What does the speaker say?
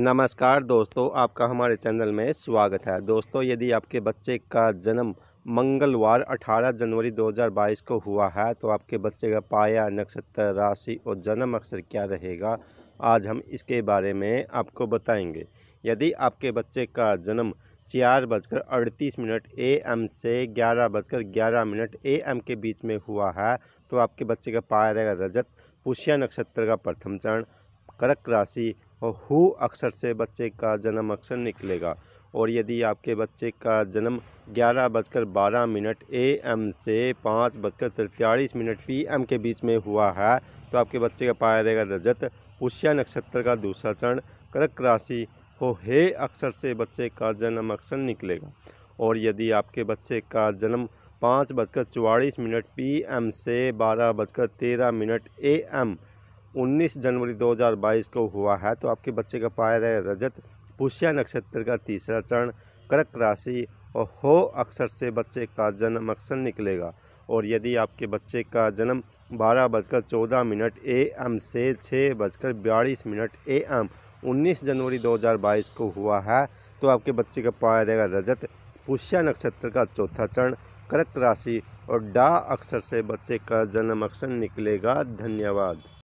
नमस्कार दोस्तों आपका हमारे चैनल में स्वागत है दोस्तों यदि आपके बच्चे का जन्म मंगलवार 18 जनवरी 2022 को हुआ है तो आपके बच्चे का पाया नक्षत्र राशि और जन्म अक्षर क्या रहेगा आज हम इसके बारे में आपको बताएंगे यदि आपके बच्चे का जन्म चार बजकर अड़तीस मिनट ए एम से ग्यारह बजकर ग्यारह मिनट ए एम के बीच में हुआ है तो आपके बच्चे का पाया रहेगा रजत पुष्या नक्षत्र का प्रथम चरण करक राशि और हु अक्षर से बच्चे का जन्म अक्षर निकलेगा और यदि आपके बच्चे का जन्म ग्यारह बजकर बारह मिनट ए एम से पाँच बजकर तिरतालीस मिनट पी एम के बीच में हुआ है तो आपके बच्चे का पाया जाएगा रजत पुष्या नक्षत्र का दूसरा चरण कर्क राशि हो हे अक्षर से बच्चे का जन्म अक्षर निकलेगा और यदि आपके बच्चे का जन्म पाँच बजकर चवालीस मिनट पी एम से बारह बजकर तेरह मिनट ए एम 19 जनवरी 2022 को हुआ है तो आपके बच्चे का पायर है रजत पुष्या नक्षत्र का तीसरा चरण कर्क राशि और हो अक्षर से बच्चे का जन्म अक्षर निकलेगा और यदि आपके बच्चे का जन्म बारह बजकर चौदह मिनट ए एम से छः बजकर बयालीस मिनट ए एम उन्नीस जनवरी 2022 को हुआ है तो आपके बच्चे का पाया रहेगा रजत पुष्या नक्षत्र का चौथा चरण कर्क राशि और डा अक्षर से बच्चे का जन्म अक्षर निकलेगा धन्यवाद